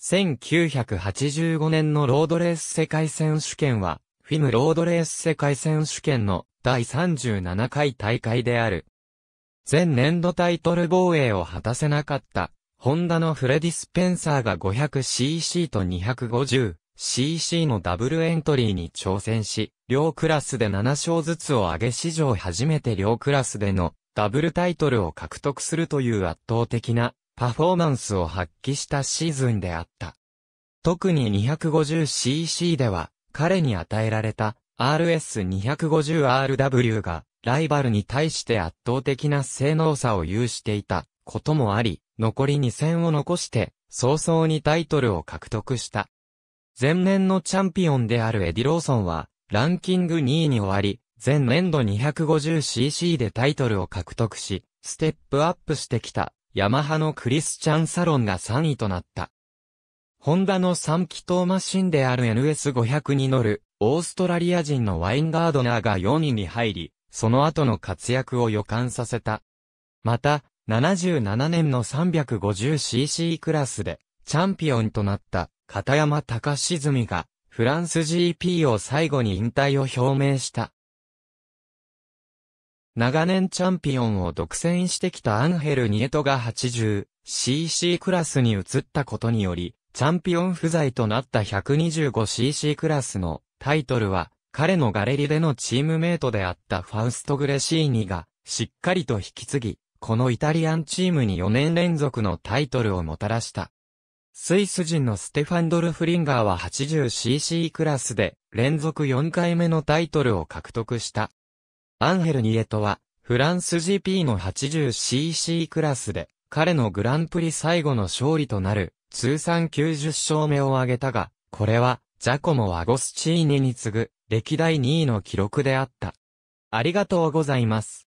1985年のロードレース世界選手権は、フィムロードレース世界選手権の第37回大会である。前年度タイトル防衛を果たせなかった、ホンダのフレディ・スペンサーが 500cc と 250cc のダブルエントリーに挑戦し、両クラスで7勝ずつを上げ史上初めて両クラスでのダブルタイトルを獲得するという圧倒的なパフォーマンスを発揮したシーズンであった。特に 250cc では、彼に与えられた RS250RW が、ライバルに対して圧倒的な性能差を有していたこともあり、残り2戦を残して、早々にタイトルを獲得した。前年のチャンピオンであるエディ・ローソンは、ランキング2位に終わり、前年度 250cc でタイトルを獲得し、ステップアップしてきたヤマハのクリスチャンサロンが3位となった。ホンダの3気筒マシンである NS500 に乗る、オーストラリア人のワインガードナーが4位に入り、その後の活躍を予感させた。また、77年の 350cc クラスで、チャンピオンとなった、片山隆史が、フランス GP を最後に引退を表明した。長年チャンピオンを独占してきたアンヘル・ニエトが 80cc クラスに移ったことにより、チャンピオン不在となった 125cc クラスのタイトルは、彼のガレリでのチームメイトであったファウスト・グレシーニが、しっかりと引き継ぎ、このイタリアンチームに4年連続のタイトルをもたらした。スイス人のステファンドル・フリンガーは 80cc クラスで連続4回目のタイトルを獲得した。アンヘル・ニエトは、フランス GP の 80cc クラスで、彼のグランプリ最後の勝利となる、通算90勝目を挙げたが、これは、ジャコモ・アゴスチーニに次ぐ、歴代2位の記録であった。ありがとうございます。